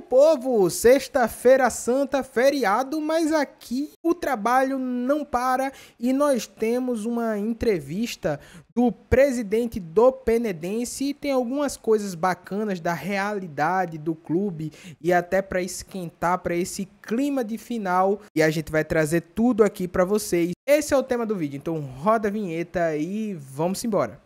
meu povo, sexta-feira santa, feriado, mas aqui o trabalho não para e nós temos uma entrevista do presidente do Penedense e tem algumas coisas bacanas da realidade do clube e até para esquentar para esse clima de final e a gente vai trazer tudo aqui para vocês. Esse é o tema do vídeo, então roda a vinheta e vamos embora.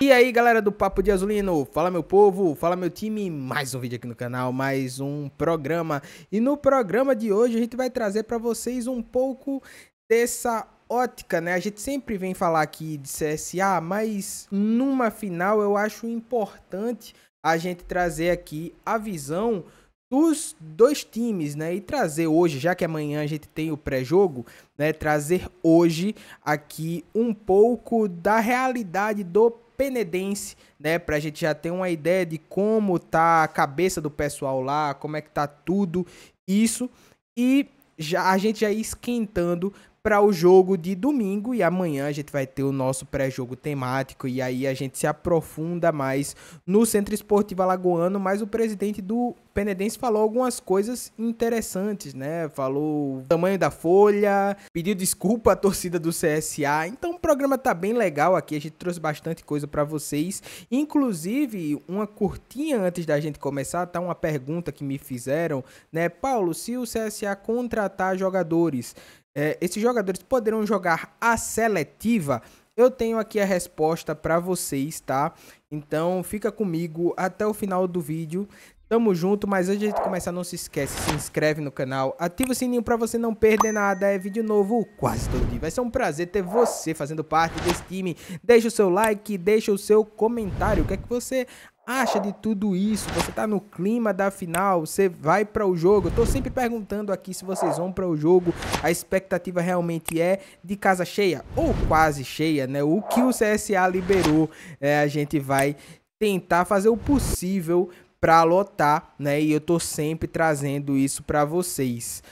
E aí galera do Papo de Azulino, fala meu povo, fala meu time, mais um vídeo aqui no canal, mais um programa. E no programa de hoje a gente vai trazer para vocês um pouco dessa ótica, né? A gente sempre vem falar aqui de CSA, mas numa final eu acho importante a gente trazer aqui a visão dos dois times, né? E trazer hoje, já que amanhã a gente tem o pré-jogo, né? Trazer hoje aqui um pouco da realidade do penedense, né? Pra gente já ter uma ideia de como tá a cabeça do pessoal lá, como é que tá tudo isso. E já, a gente já esquentando para o jogo de domingo e amanhã a gente vai ter o nosso pré-jogo temático e aí a gente se aprofunda mais no Centro Esportivo Alagoano, mas o presidente do Penedense falou algumas coisas interessantes, né? Falou o tamanho da folha, pediu desculpa à torcida do CSA. Então o programa tá bem legal aqui, a gente trouxe bastante coisa para vocês. Inclusive, uma curtinha antes da gente começar, tá uma pergunta que me fizeram, né? Paulo, se o CSA contratar jogadores, é, esses jogadores poderão jogar a seletiva? Eu tenho aqui a resposta para vocês, tá? Então fica comigo até o final do vídeo. Tamo junto, mas antes de começar, não se esquece, se inscreve no canal, ativa o sininho pra você não perder nada, é vídeo novo quase todo dia. Vai ser um prazer ter você fazendo parte desse time. Deixa o seu like, deixa o seu comentário, o que é que você acha de tudo isso? Você tá no clima da final? Você vai para o jogo? Eu tô sempre perguntando aqui se vocês vão para o jogo. A expectativa realmente é de casa cheia ou quase cheia, né? O que o CSA liberou, é, a gente vai tentar fazer o possível para lotar, né? E eu tô sempre trazendo isso para vocês.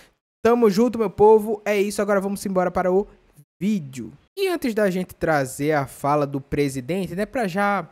Tamo junto, meu povo. É isso, agora vamos embora para o vídeo. E antes da gente trazer a fala do presidente, né, para já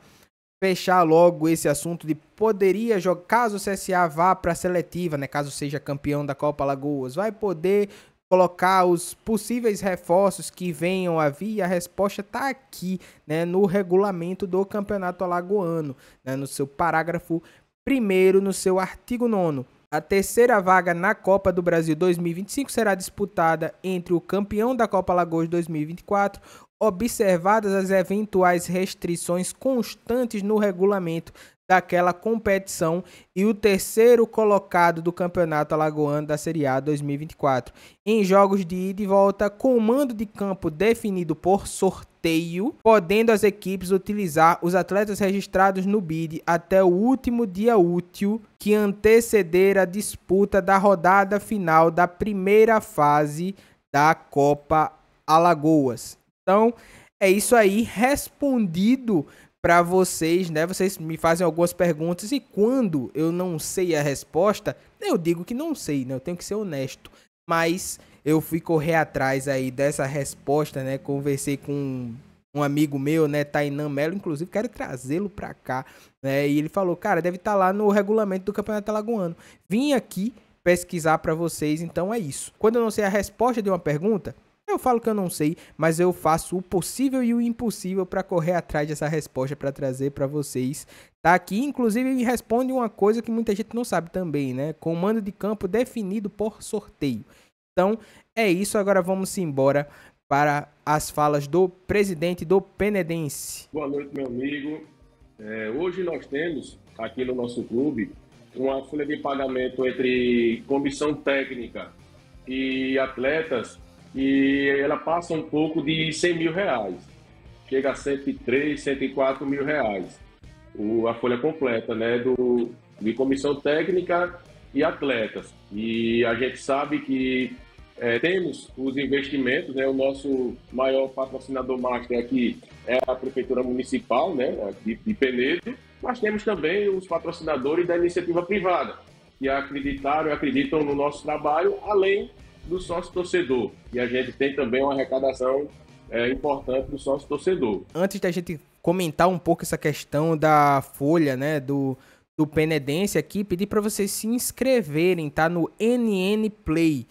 fechar logo esse assunto de poderia jogar, caso o CSA vá para a seletiva, né, caso seja campeão da Copa Lagoas, vai poder colocar os possíveis reforços que venham a vir, a resposta está aqui, né, no regulamento do Campeonato Alagoano, né, no seu parágrafo primeiro, no seu artigo 9 a terceira vaga na Copa do Brasil 2025 será disputada entre o campeão da Copa Lagoas 2024, observadas as eventuais restrições constantes no regulamento daquela competição e o terceiro colocado do Campeonato Alagoano da Série A 2024. Em jogos de ida e volta, com o mando de campo definido por sorteio, podendo as equipes utilizar os atletas registrados no BID até o último dia útil que anteceder a disputa da rodada final da primeira fase da Copa Alagoas. Então, é isso aí, respondido para vocês, né? Vocês me fazem algumas perguntas e quando eu não sei a resposta, eu digo que não sei, né? Eu tenho que ser honesto. Mas eu fui correr atrás aí dessa resposta, né? Conversei com um amigo meu, né, Tainan Melo, inclusive quero trazê-lo para cá, né? E ele falou: "Cara, deve estar tá lá no regulamento do Campeonato Alagoano. Vim aqui pesquisar para vocês, então é isso. Quando eu não sei a resposta de uma pergunta, eu falo que eu não sei, mas eu faço o possível e o impossível para correr atrás dessa resposta para trazer para vocês. Tá aqui, inclusive, me responde uma coisa que muita gente não sabe também, né? Comando de campo definido por sorteio. Então, é isso. Agora vamos embora para as falas do presidente do Penedense. Boa noite, meu amigo. É, hoje nós temos aqui no nosso clube uma folha de pagamento entre comissão técnica e atletas e ela passa um pouco de 100 mil reais. Chega a 103, 104 mil reais. O, a folha completa, né? Do, de comissão técnica e atletas. E a gente sabe que é, temos os investimentos, né? O nosso maior patrocinador master aqui é a Prefeitura Municipal, né? De, de Penedo. Mas temos também os patrocinadores da iniciativa privada, que acreditaram e acreditam no nosso trabalho, além do sócio torcedor. E a gente tem também uma arrecadação é, importante do sócio torcedor. Antes da gente comentar um pouco essa questão da folha, né, do do Penedense aqui, pedir para vocês se inscreverem, tá no NN Play.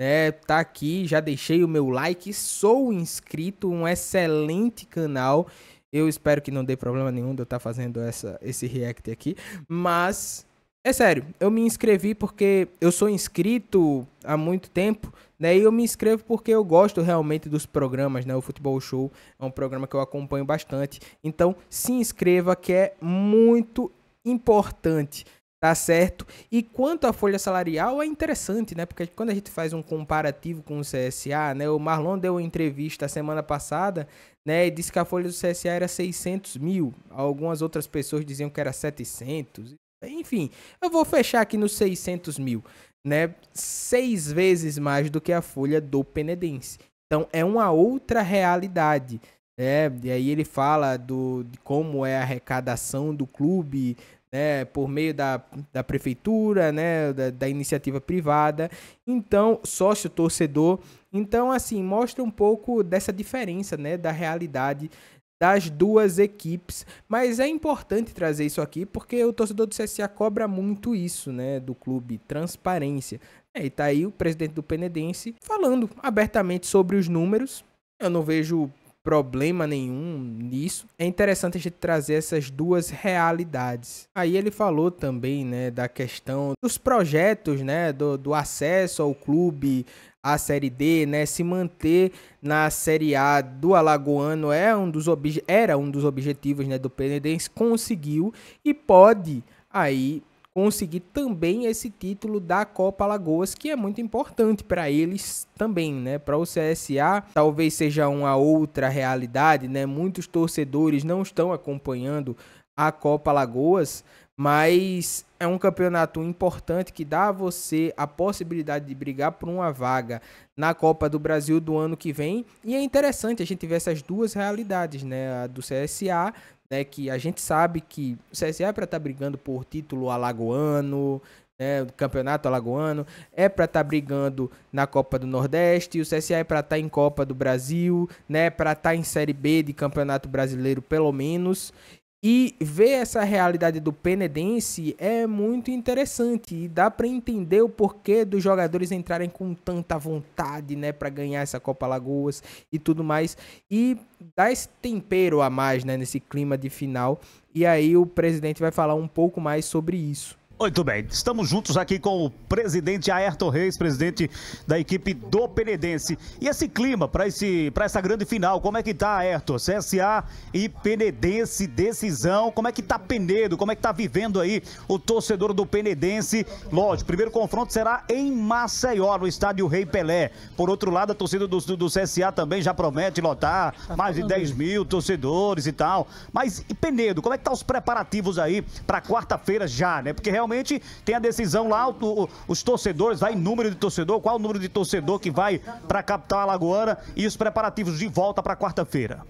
É, tá aqui, já deixei o meu like, sou inscrito, um excelente canal. Eu espero que não dê problema nenhum de eu estar tá fazendo essa, esse react aqui, mas é sério, eu me inscrevi porque eu sou inscrito há muito tempo, né? E eu me inscrevo porque eu gosto realmente dos programas, né? O Futebol Show é um programa que eu acompanho bastante. Então, se inscreva que é muito importante, tá certo? E quanto à folha salarial, é interessante, né? Porque quando a gente faz um comparativo com o CSA, né? O Marlon deu uma entrevista semana passada, né? E disse que a folha do CSA era 600 mil. Algumas outras pessoas diziam que era 700 enfim, eu vou fechar aqui nos 600 mil, né? Seis vezes mais do que a folha do Penedense. Então é uma outra realidade. Né? E aí ele fala do, de como é a arrecadação do clube né? por meio da, da prefeitura, né? da, da iniciativa privada. Então, sócio-torcedor. Então, assim, mostra um pouco dessa diferença né? da realidade das duas equipes. Mas é importante trazer isso aqui porque o torcedor do CSA cobra muito isso, né, do clube, transparência. É, e tá aí o presidente do Penedense falando abertamente sobre os números. Eu não vejo problema nenhum nisso. É interessante a gente trazer essas duas realidades. Aí ele falou também, né, da questão dos projetos, né, do, do acesso ao clube a Série D, né? Se manter na Série A do Alagoano é um dos era um dos objetivos né, do Penedense, conseguiu e pode aí conseguir também esse título da Copa Alagoas, que é muito importante para eles também, né? Para o CSA, talvez seja uma outra realidade, né? Muitos torcedores não estão acompanhando a Copa Alagoas, mas é um campeonato importante que dá a você a possibilidade de brigar por uma vaga na Copa do Brasil do ano que vem. E é interessante a gente ver essas duas realidades, né? A do CSA, né? Que a gente sabe que o CSA é para estar tá brigando por título alagoano, né, campeonato alagoano, é para estar tá brigando na Copa do Nordeste, o CSA é para estar tá em Copa do Brasil, né, para estar tá em Série B de Campeonato Brasileiro pelo menos. E ver essa realidade do Penedense é muito interessante e dá para entender o porquê dos jogadores entrarem com tanta vontade, né, para ganhar essa Copa Lagoas e tudo mais e dá esse tempero a mais, né, nesse clima de final. E aí o presidente vai falar um pouco mais sobre isso. Muito bem, estamos juntos aqui com o presidente Ayrton Reis, presidente da equipe do Penedense. E esse clima para esse, essa grande final, como é que está Ayrton? CSA e Penedense, decisão, como é que está Penedo, como é que está vivendo aí o torcedor do Penedense? Lógico, primeiro confronto será em Maceió, no estádio Rei Pelé. Por outro lado, a torcida do, do CSA também já promete lotar tá mais de 10 mil torcedores e tal. Mas e Penedo, como é que tá os preparativos aí para quarta-feira já, né? Porque realmente realmente tem a decisão lá, o, os torcedores, vai número de torcedor, qual o número de torcedor que vai para a capital alagoana e os preparativos de volta para quarta-feira.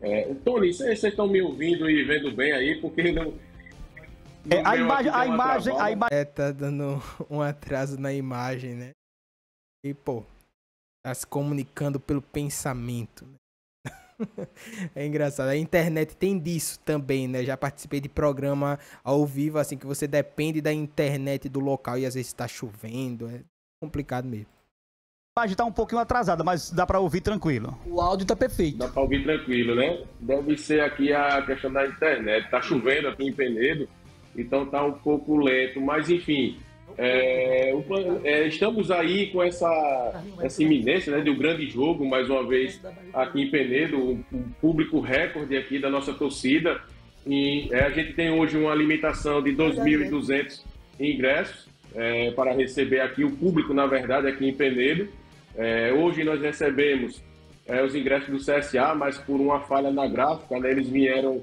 É, Tony, então, vocês estão me ouvindo e vendo bem aí, porque não. não é, a imagem, a imagem, a imagem. É, tá dando um atraso na imagem, né? E, pô, tá se comunicando pelo pensamento. Né? é engraçado. A internet tem disso também, né? Já participei de programa ao vivo, assim, que você depende da internet do local e às vezes está chovendo. É complicado mesmo. A gente tá um pouquinho atrasada, mas dá para ouvir tranquilo. O áudio tá perfeito. Dá para ouvir tranquilo, né? Deve ser aqui a questão da internet. Tá chovendo aqui em Penedo, então tá um pouco lento, mas enfim, é, o, é, estamos aí com essa, essa iminência né, de um grande jogo, mais uma vez, aqui em Penedo, um, um público recorde aqui da nossa torcida. E é, a gente tem hoje uma limitação de 2.200 ingressos é, para receber aqui o público, na verdade, aqui em Penedo. É, hoje nós recebemos é, os ingressos do CSA, mas por uma falha na gráfica, né, eles vieram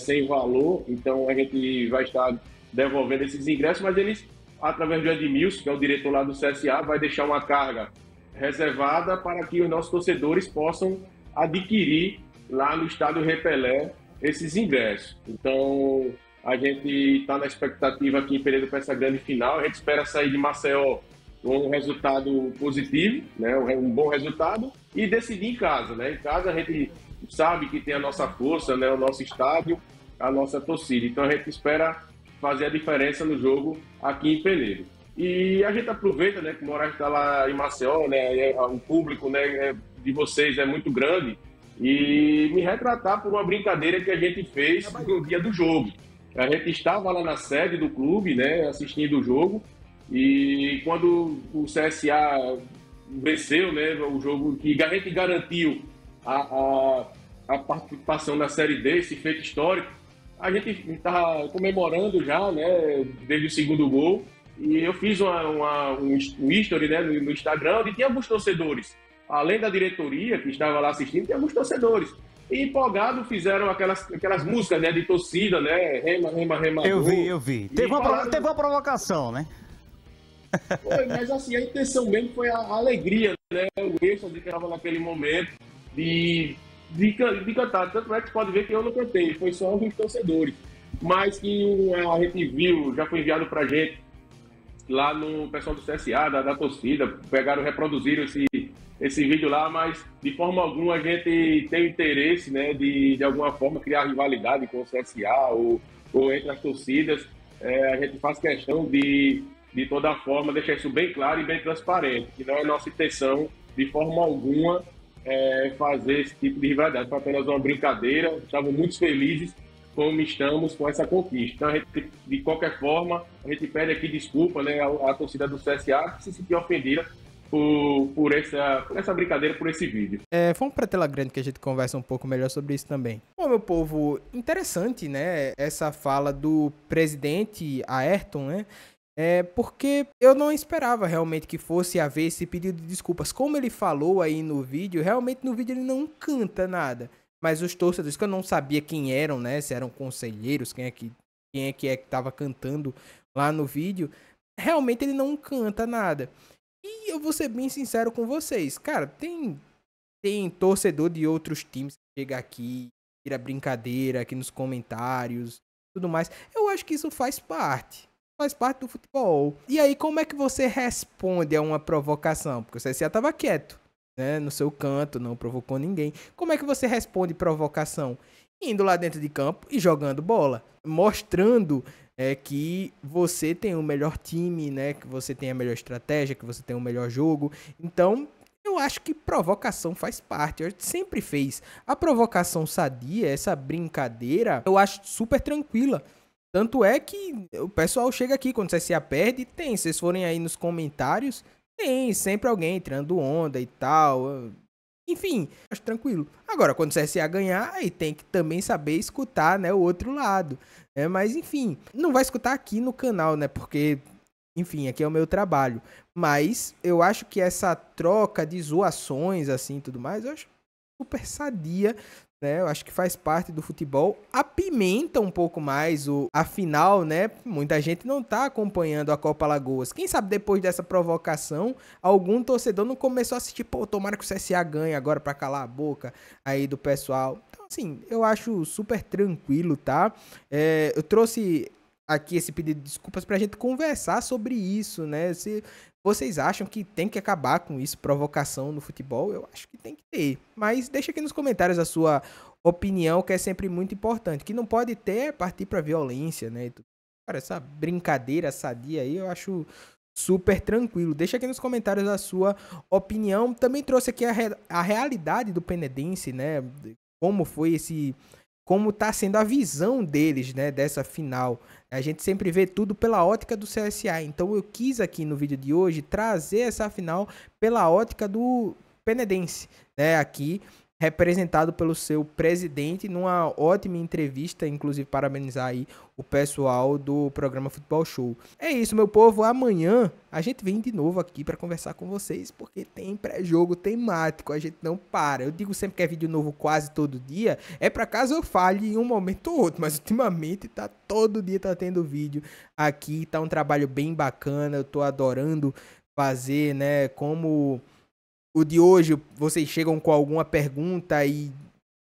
sem valor, então a gente vai estar devolvendo esses ingressos, mas eles através do Edmilson, que é o diretor lá do CSA, vai deixar uma carga reservada para que os nossos torcedores possam adquirir lá no estádio Repelé esses ingressos. Então, a gente está na expectativa aqui em Pereira para essa grande final. A gente espera sair de Maceió com um resultado positivo, né? um bom resultado, e decidir em casa. Né? Em casa a gente sabe que tem a nossa força, né? o nosso estádio, a nossa torcida. Então a gente espera fazer a diferença no jogo aqui em Penedo. E a gente aproveita, né, que o Moraes está lá em Maceió, né, o é, é público né, é, de vocês é muito grande, e me retratar por uma brincadeira que a gente fez no dia do jogo. A gente estava lá na sede do clube, né, assistindo o jogo, e quando o CSA venceu, né, o jogo que a gente garantiu a, a, a participação na Série D, esse feito histórico, a gente estava comemorando já, né, desde o segundo gol, e eu fiz uma, uma, um, um history né, no, no Instagram, onde tinha alguns torcedores, além da diretoria que estava lá assistindo, tinha alguns torcedores. E empolgado fizeram aquelas, aquelas músicas né, de torcida, né? Rema, rema, rema. Eu vi, eu vi. Teve uma, falaram... teve uma provocação, né? Foi, mas assim, a intenção mesmo foi a alegria, né? O êxtase que estava naquele momento de de, de cantar. Tá, tanto é que pode ver que eu não cantei, foi só os torcedores. Mas que a gente viu, já foi enviado pra gente lá no pessoal do CSA, da, da torcida, pegaram, reproduziram esse, esse vídeo lá, mas de forma alguma a gente tem interesse, né, de, de alguma forma criar rivalidade com o CSA ou, ou entre as torcidas. É, a gente faz questão de, de toda forma, deixar isso bem claro e bem transparente, que não é nossa intenção, de forma alguma, é, fazer esse tipo de rivalidade. Foi apenas uma brincadeira, estavam muito felizes como estamos com essa conquista. Então, gente, de qualquer forma, a gente pede aqui desculpa né, à, à torcida do CSA que se sentiu ofendida por, por, essa, por essa brincadeira, por esse vídeo. É, vamos a tela grande que a gente conversa um pouco melhor sobre isso também. Bom, meu povo, interessante, né? Essa fala do presidente Ayrton, né? É porque eu não esperava realmente que fosse haver esse pedido de desculpas. Como ele falou aí no vídeo, realmente no vídeo ele não canta nada. Mas os torcedores, que eu não sabia quem eram, né? Se eram conselheiros, quem é que, quem é, que é que tava cantando lá no vídeo. Realmente ele não canta nada. E eu vou ser bem sincero com vocês. Cara, tem, tem torcedor de outros times que chega aqui, tira brincadeira aqui nos comentários, tudo mais. Eu acho que isso faz parte faz parte do futebol. E aí, como é que você responde a uma provocação? Porque o CSA estava quieto, né? No seu canto, não provocou ninguém. Como é que você responde provocação? Indo lá dentro de campo e jogando bola, mostrando é, que você tem o melhor time, né? Que você tem a melhor estratégia, que você tem o melhor jogo. Então, eu acho que provocação faz parte, eu sempre fez. A provocação sadia, essa brincadeira, eu acho super tranquila. Tanto é que o pessoal chega aqui quando o CSA perde, tem. Se vocês forem aí nos comentários, tem sempre alguém entrando onda e tal. Enfim, acho tranquilo. Agora, quando o CSA ganhar, aí tem que também saber escutar, né, o outro lado. É, mas enfim, não vai escutar aqui no canal, né? Porque enfim, aqui é o meu trabalho. Mas eu acho que essa troca de zoações, assim, tudo mais, eu acho super sadia né? Eu acho que faz parte do futebol. Apimenta um pouco mais o a final, né? Muita gente não tá acompanhando a Copa Lagoas. Quem sabe depois dessa provocação, algum torcedor não começou a assistir, pô, tomara que o CSA ganhe agora para calar a boca aí do pessoal. Então, assim, eu acho super tranquilo, tá? É, eu trouxe aqui esse pedido de desculpas para a gente conversar sobre isso, né? Se vocês acham que tem que acabar com isso, provocação no futebol, eu acho que tem que ter. Mas deixa aqui nos comentários a sua opinião, que é sempre muito importante. Que não pode ter é partir para violência, né? Cara, essa brincadeira sadia aí, eu acho super tranquilo. Deixa aqui nos comentários a sua opinião. Também trouxe aqui a, re a realidade do Penedense, né? Como foi esse como está sendo a visão deles, né, dessa final. A gente sempre vê tudo pela ótica do CSA. Então eu quis aqui no vídeo de hoje trazer essa final pela ótica do Penedense, né, aqui representado pelo seu presidente numa ótima entrevista, inclusive parabenizar aí o pessoal do programa Futebol Show. É isso, meu povo, amanhã a gente vem de novo aqui para conversar com vocês, porque tem pré-jogo temático, a gente não para. Eu digo sempre que é vídeo novo quase todo dia, é para caso eu falhe em um momento ou outro, mas ultimamente tá todo dia tá tendo vídeo aqui, tá um trabalho bem bacana, eu tô adorando fazer, né, como o de hoje, vocês chegam com alguma pergunta e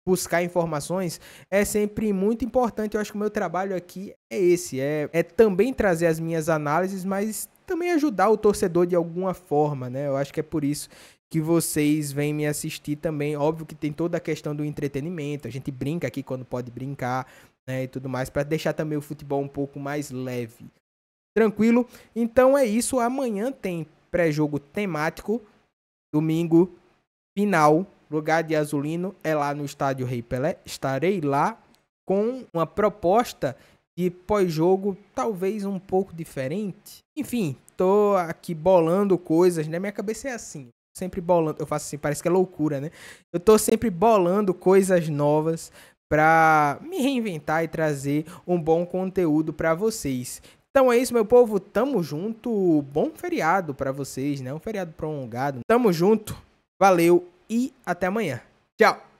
buscar informações é sempre muito importante. Eu acho que o meu trabalho aqui é esse, é, é também trazer as minhas análises, mas também ajudar o torcedor de alguma forma, né? Eu acho que é por isso que vocês vêm me assistir também. Óbvio que tem toda a questão do entretenimento, a gente brinca aqui quando pode brincar, né, e tudo mais, para deixar também o futebol um pouco mais leve. Tranquilo? Então é isso, amanhã tem pré-jogo temático Domingo, final, lugar de Azulino é lá no estádio Rei Pelé. Estarei lá com uma proposta de pós-jogo talvez um pouco diferente. Enfim, tô aqui bolando coisas, né? Minha cabeça é assim, sempre bolando, eu faço assim, parece que é loucura, né? Eu tô sempre bolando coisas novas para me reinventar e trazer um bom conteúdo para vocês. Então é isso, meu povo. Tamo junto. Bom feriado para vocês, né? Um feriado prolongado. Tamo junto. Valeu e até amanhã. Tchau.